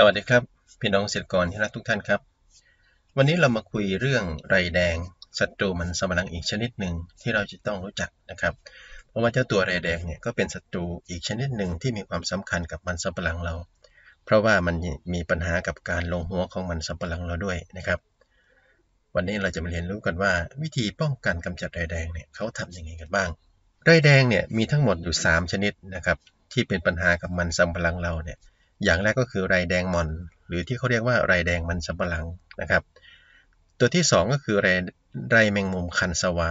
สวัสดีครับ พี่น้องเกษตรกรที่รักทุกท่านครับ วันนี้เรามาคุยเรื่องไรแดงศัตรูมันสมลังอีกชนิดหนึ่งที่เราจะต้องรู้จักนะครับ เพราะว่าเจ้าตัวไรแดงเนี่ยก็เป็นศัตรูอีกชนิดหนึ่งที่มีความสำคัญกับมันสมลังเรา เพราะว่ามันมีปัญหากับการลงหัวของมันสมลังเราด้วยนะครับ วันนี้เราจะมาเรียนรู้กันว่า วิธีป้องกันกำจัดไรแดงเนี่ยเขาทํำยังไงกันบ้างไรแดงเนี่ยมีทั้งหมดอยู่3ชนิดนะครับที่เป็นปัญหากับมันสมลังเราเนี่ยอย่างแรกก็คือไรแดงมอนหรือที่เขาเรียกว่าไรแดงมันสำปะหลังนะครับตัวที่ 2 ก็คือไรไรแมงมุมคันสวา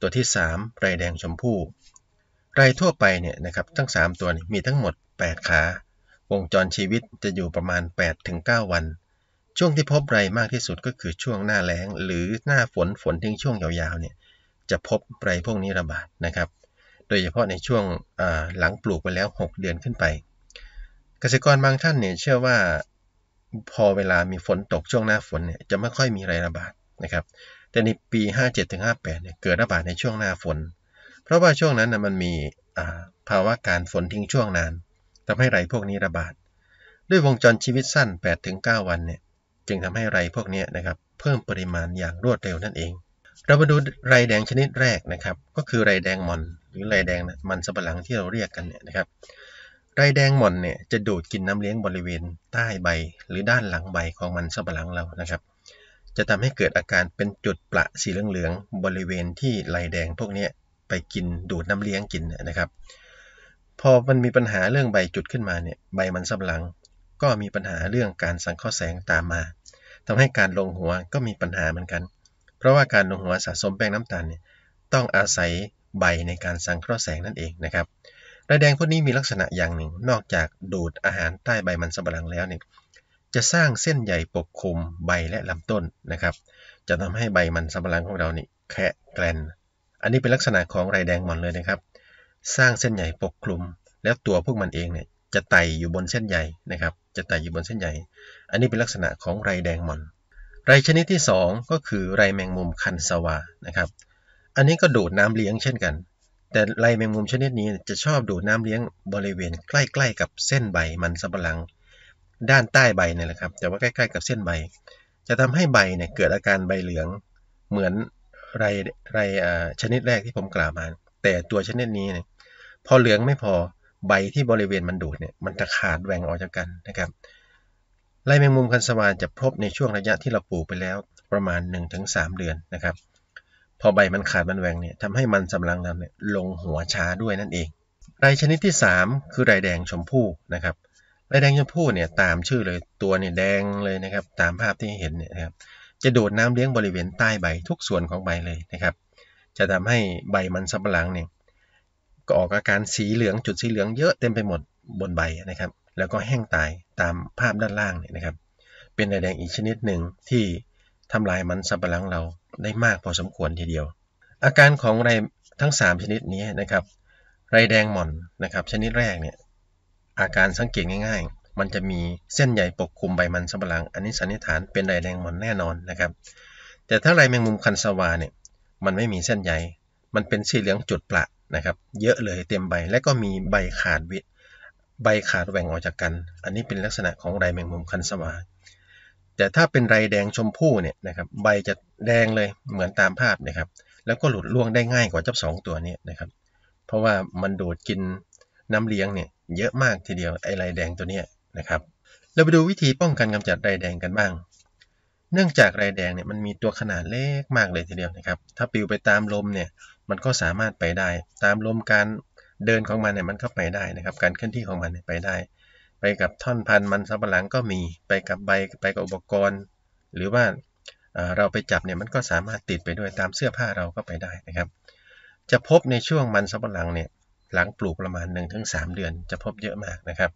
ตัวที่3ไรแดงชมพู่ไรทั่วไปเนี่ยนะครับทั้ง 3 ตัวมีทั้งหมด 8 ขาวงจรชีวิตจะอยู่ประมาณ 8-9 วัน ช่วงที่พบไรมากที่สุดก็คือช่วงหน้าแล้งหรือหน้าฝนฝนทิ้งช่วงยาวๆเนี่ยจะพบไรพวกนี้ระบาดนะครับโดยเฉพาะในช่วงหลังปลูกไปแล้ว 6 เดือนขึ้นไปเกษตรกรบางท่านเนี่ยเชื่อว่าพอเวลามีฝนตกช่วงหน้าฝนเนี่ยจะไม่ค่อยมีไรระบาดนะครับแต่ในปี 57-58เนี่ยเกิดระบาดในช่วงหน้าฝน เพราะว่าช่วงนั้นนะมันมีภาวะการฝนทิ้งช่วงนานทำให้ไรพวกนี้ระบาด ด้วยวงจรชีวิตสั้น 8-9 วันเนี่ยจึงทำให้ไรพวกนี้นะครับเพิ่มปริมาณอย่างรวดเร็วนั่นเอง เรามาดูไรแดงชนิดแรกนะครับก็คือไรแดงมอน หรือไรแดงมันสับหลังที่เราเรียกกันเนี่ยนะครับไรแดงหม่อนเนี่ยจะดูดกินน้ำเลี้ยงบริเวณ ใต้ใบหรือด้านหลังใบของมันสัปะหลังเรานะครับ จะทำให้เกิดอาการเป็นจุดประสีเหลืองๆบริเวณที่ไรแดงพวกนี้ไปกินดูดน้ำเลี้ยงกินนะครับพอมันมีปัญหาเรื่องใบจุดขึ้นมาเนี่ยใบมันสัปะหลัง ก็มีปัญหาเรื่องการสังเคราะห์แสงตามมา ทำให้การลงหัวก็มีปัญหาเหมือนกัน เพราะว่าการลงหัวสะสมแป้งน้ำตาลเนี่ยต้องอาศัยใบในการสังเคราะห์แสงนั่นเองนะครับไรแดงพวกนี้มีลักษณะอย่างหนึ่งนอกจากดูดอาหารใต้ใบมันสำปะหลังแล้วเนี่ยจะสร้างเส้นใหญ่ปกคลุมใบและลำต้นนะครับ จะทำให้ใบมันสำปะหลังของเรานี่แคะแกลนอันนี้เป็นลักษณะของไรแดงหมอนเลยนะครับ สร้างเส้นใหญ่ปกคลุม แล้วตัวพวกมันเองเนี่ยจะไต่อยู่บนเส้นใหญ่นะครับ จะไต่อยู่บนเส้นใหญ่ อันนี้เป็นลักษณะของไรแดงหมอนไรชนิดที่2ก็คือไรแมงมุมคันสวานะครับอันนี้ก็ดูดน้ำเลี้ยงเช่นกันแต่ไรแมงมุมชนิดนี้จะชอบดูดน้ำเลี้ยงบริเวณใกล้ ๆ กับเส้นใบมันสำปะหลังด้านใต้ใบนี่แหละครับแต่ว่าใกล้ ๆกับเส้นใบ จะทำให้ใบเนี่ยเกิดอาการใบเหลืองเหมือนไรไรชนิดแรกที่ผมกล่าวมา แต่ตัวชนิดนี้เนี่ยพอเหลืองไม่พอใบที่บริเวณมันดูดเนี่ยมันจะขาดแหว่งออกจากกันนะครับไรแมงมุมคันสวานจะพบในช่วงระยะที่เราปลูกไปแล้วประมาณ1-3เดือนนะครับพอใบมันขาดมันแหว่งเนี่ยทำให้มันสำลักน้ำเนี่ยลงหัวช้าด้วยนั่นเองไรชนิดที่ 3 คือไรแดงชมพู่นะครับ ไรแดงชมพู่เนี่ยตามชื่อเลยตัวเนี่ยแดงเลยนะครับตามภาพที่เห็นเนี่ยครับ จะโดดน้ำเลี้ยงบริเวณใต้ใบทุกส่วนของใบเลยนะครับ จะทำให้ใบมันสับลังเนี่ยก็ออกอาการสีเหลืองจุดสีเหลืองเยอะเต็มไปหมดบนใบนะครับ แล้วก็แห้งตายตามภาพด้านล่างเนี่ยนะครับ เป็นไรแดงอีกชนิดหนึ่งที่ทำลายมันสัปะหลังเราได้มากพอสมควรทีเดียว อาการของไรทั้ง 3 ชนิดนี้นะครับไรแดงหม่อนนะครับชนิดแรกเนี่ยอาการสังเกตง่ายๆ มันจะมีเส้นใหญ่ปกคลุมใบมันสัปะหลัง อันนี้สันนิษฐานเป็นไรแดงหม่อนแน่นอนนะครับแต่ถ้าไรแมงมุมคันสวาเนี่ยมันไม่มีเส้นใหญ่มันเป็นสีเหลืองจุดประนะครับเยอะเลยเต็มใบและก็มีใบขาดวิใบขาดแหว่งออกจากกัน อันนี้เป็นลักษณะของไรแมงมุมคันสวาแต่ถ้าเป็นไรแดงชมพู่เนี่ยนะครับใบจะแดงเลยเหมือนตามภาพนะครับแล้วก็หลุดร่วงได้ง่ายกว่าเจ้าสองตัวนี้นะครับเพราะว่ามันดูดกินน้ำเลี้ยงเนี่ยเยอะมากทีเดียวไอ้ไรแดงตัวนี้นะครับเราไปดูวิธีป้องกันกำจัดไรแดงกันบ้าง เนื่องจากไรแดงเนี่ยมันมีตัวขนาดเล็กมากเลยทีเดียวนะครับถ้าปลิวไปตามลมเนี่ยมันก็สามารถไปได้ตามลมการเดินของมันเนี่ยมันก็ไปได้นะครับการเคลื่อนที่ของมันไปได้ไปกับท่อนพันธุ์มันสำปะหลังก็มีไปกับใบไปกับอุปกรณ์ หรือว่าเราไปจับเนี่ยมันก็สามารถติดไปด้วยตามเสื้อผ้าเราก็ไปได้นะครับ จะพบในช่วงมันสำปะหลังเนี่ยหลังปลูกประมาณ1-3เดือนจะพบเยอะมากนะครับ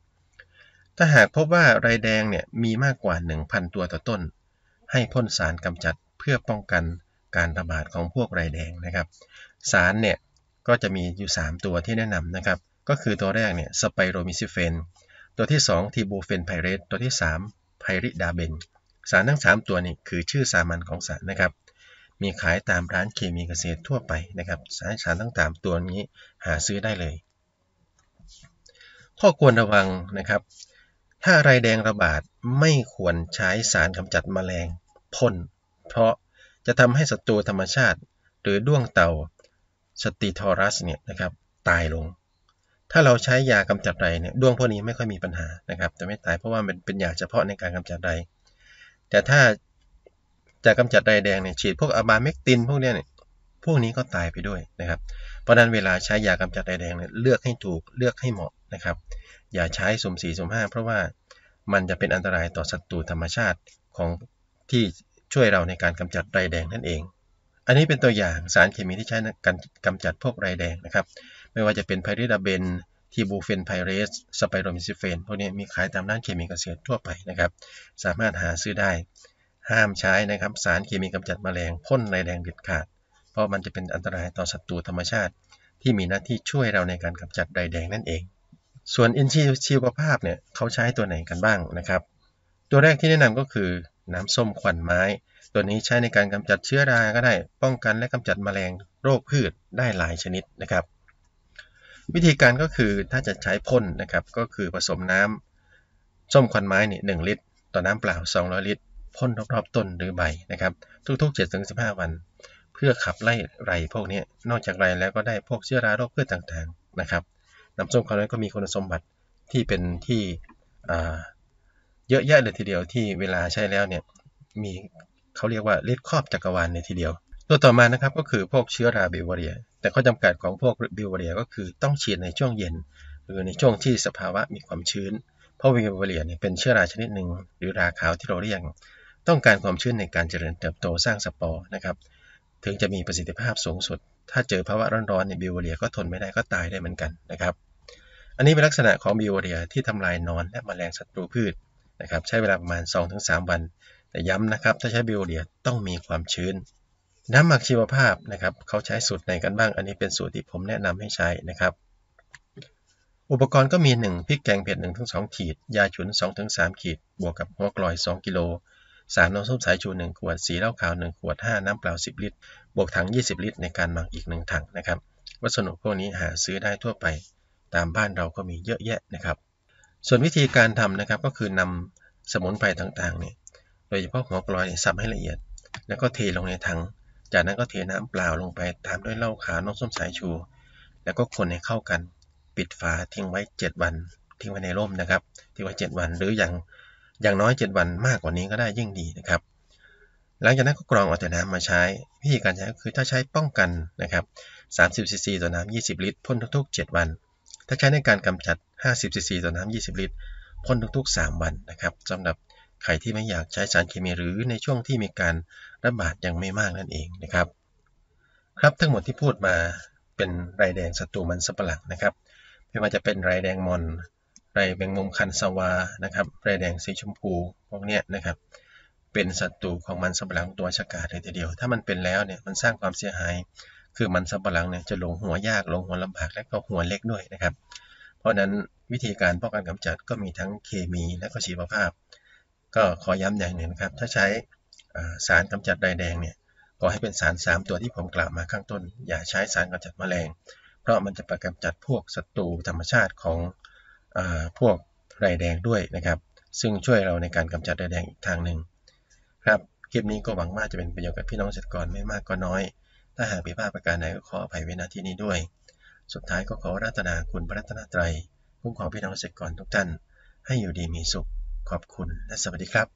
ถ้าหากพบว่าไรแดงเนี่ยมีมากกว่า 1,000 ตัวต่อต้น ให้พ่นสารกำจัดเพื่อป้องกันการระบาดของพวกไรแดงนะครับสารเนี่ยก็จะมีอยู่ 3 ตัวที่แนะนำนะครับก็คือตัวแรกเนี่ยสไปโรมิซิเฟนตัวที่ 2 ทีบูเฟนไพเรตตัวที่3ไพริดาเบน สารทั้ง 3 ตัวนี้คือชื่อสามัญของสารนะครับ มีขายตามร้านเคมีเกษตรทั่วไปนะครับสารสารทั้ง 3 ตัวนี้หาซื้อได้เลย ข้อควรระวังนะครับ ถ้าไรแดงระบาดไม่ควรใช้สารกำจัดมแมลงพ่น เพราะจะทำให้ศัตรูธรรมชาติ หรือด้วงเต่าสติทอรัสเนี่ยนะครับตายลงถ้าเราใช้ยากำจัดไรเนี่ยดวงพวกนี้ไม่ค่อยมีปัญหานะครับจะไม่ตายเพราะว่ามันเป็นยาเฉพาะในการกำจัดไร แต่ถ้าจะกำจัดไรแดงเนี่ยฉีดพวกอะบาเมกตินพวกเนี้ย่ยพวกนี้ก็ตายไปด้วยนะครับเพราะนั้นเวลาใช้ยากำจัดไรแดงเนี่ยเลือกให้ถูกเลือกให้เหมาะนะครับ อย่าใช้สุ่มสี่สุ่มห้าเพราะว่ามันจะเป็นอันตรายต่อศัตรูธรรมชาติของที่ช่วยเราในการกำจัดไรแดงนั่นเอง อันนี้เป็นตัวอย่างสารเคมีที่ใช้ในการกำจัดพวกไรแดงนะครับไม่ว่าจะเป็นไพริดาเบนทีบูเฟนไพเรสสไปโรมิซิเฟน พวกนี้มีขายตามร้านเคมีเกษตรทั่วไปนะครับ สามารถหาซื้อได้ ห้ามใช้นะครับสารเคมีกำจัดมแมลงพ่นในแรงเด็ดขาด เพราะมันจะเป็นอันตรายต่อศัตรูธรรมชาติ ที่มีหน้าที่ช่วยเราในการกำจัดใดแดงนั่นเอง ส่วนอินทรีย์ชีวภาพเนี่ยเขาใช้ตัวไหนกันบ้างนะครับ ตัวแรกที่แนะนำก็คือ น้ำส้มขวัญไม้ ตัวนี้ใช้ในการกำจัดเชื้อราก็ได้ป้องกันและกำจัดมแมลงโรคพืชได้หลายชนิดนะครับวิธีการก็คือถ้าจะใช้พ่นนะครับก็คือผสมน้ำส้มควันไม้เนี่ยหลิตร ต่อน้ำเปล่า 200 ลิตรพ่นรอบๆต้นหรือใบนะครับ ทุกๆ7จ็ถึงสิวันเพื่อขับไล่ไรพวกนี้นอกจากไรแล้วก็ได้พวกเชื้อราโรคพืชต่างๆนะครับน้ำส้มควันไม้ก็มีคุณสมบัติที่เป็นที่เยอะแยะเลยทีเดียวที่เวลาใช้แล้วเนี่ยมีเขาเรียกว่าฤทธิ์ครอบจักรวาลเลยทีเดียวตัวต่อมานะครับก็คือพวกเชื้อราบิวเรีย แต่ข้อจำกัดของพวกบิวเรีย ก็คือต้องฉีดในช่วงเย็นหรือในช่วงที่สภาวะมีความชื้น เพราะบิวเรียเนี่ยเป็นเชื้อราชนิดหนึ่งหรือราขาวที่เราเรียกต้องการความชื้นในการเจริญเติบโตสร้างสปอร์นะครับถึงจะมีประสิทธิภาพสูงสุด ถ้าเจอภาวะร้อนๆเนียบิวเรียก็ทนไม่ได้ก็ตายได้เหมือนกันนะครับอันนี้เป็นลักษณะของบิวเรีย ที่ทำลายนอน และมแมลงศัตรูพืชนะครับใช้เวลาประมาณ2-3 วัน แต่ย้ำนะครับถ้าใช้บิวเรียต้องมีความชื้นน้ำหมักชีวภาพนะครับ เขาใช้สูตรไหนกันบ้าง อันนี้เป็นสูตรที่ผมแนะนำให้ใช้นะครับ อุปกรณ์ก็มี 1พริกแกงเผ็ด1ถึง2 ขีด ยาฉุน2ถึง3 ขีด บวกกับหัวกลอย 2 กิโลสารน้ำส้มสายชู 1 ขวด สีเหล้าขาว 1 ขวด 5 น้ำเปล่า10 ลิตร บวกถัง 20 ลิตรในการหมักอีก 1ถังนะครับ วัสดุพวกนี้หาซื้อได้ทั่วไป ตามบ้านเราก็มีเยอะแยะนะครับ ส่วนวิธีการทำนะครับ ก็คือนำสมุนไพรต่างๆเนี่ย โดยเฉพาะหัวกลอยสับให้ละเอียด แล้วก็เทลงในถังจากนั้นก็เทน้ำเปล่าลงไปตามด้วยเหล้าขาวนกส้มสายชูแล้วก็คนให้เข้ากันปิดฝาทิ้งไว้ 7 วันทิ้งไว้ในร่มนะครับทิ้งไว้ 7 วัน หรืออย่างอย่างน้อย 7 วันมากกว่านี้ก็ได้ยิ่งดีนะครับหลังจากนั้นก็กรองเอาแต่น้ำมาใช้วิธีการใช้ก็คือถ้าใช้ป้องกันนะครับ 30ซีซีต่อน้ำ 20 ลิตรพ่นทุก ๆ 7 วัน ถ้าใช้ในการกำจัด 50ซีซีต่อน้ำ 20 ลิตรพ่นทุก ๆ 3 วันนะครับสำหรับใครที่ไม่อยากใช้สารเคมีหรือในช่วงที่มีการระบาดยังไม่มากนั่นเองนะครับ ครับทั้งหมดที่พูดมาเป็นไรแดงศัตรูมันสับปะหลังนะครับ ไม่ว่าจะเป็นไรแดงมอนไรแบงมุมคันสวานะครับไรแดงสีชมพูพวกเนี้ยนะครับ เป็นศัตรูของมันสับปะหลังตัวชากาดเลยทีเดียวถ้ามันเป็นแล้วเนี่ยมันสร้างความเสียหาย คือมันสับปะหลังเนี่ยจะหลงหัวยากหลงหัวลำบากและก็หัวเล็กด้วยนะครับเพราะนั้นวิธีการป้องกันกำจัดก็มีทั้งเคมีและก็ชีวภาพก็ขอย้ำอย่างหนึ่งนะครับถ้าใช้สารกำจัดใดแดงเนี่ยก็ให้เป็นสาร3ตัวที่ผมกล่าวมาข้างต้นอย่าใช้สารกำจัดแมลง เพราะมันจะไปกำจัดพวกศัตรูธรรมชาติของอพวกไรแดงด้วยนะครับซึ่งช่วยเราในการกำจัดไรแดงอีกทางหนึ่งครับคลิปนี้ ก็หวังว่าจะเป็นประโยชน์กับพี่น้องเกษตรกรไม่มากก็น้อย ถ้าหากมีภาพประการใดก็ขออภัยเวลาที่นี้ด้วย สุดท้ายก็ขอรัตนาคุณพระรัตนตรัยคุ้มครองพี่น้องเกษตรกรทุกท่านให้อยู่ดีมีสุขขอบคุณและสวัสดีครับ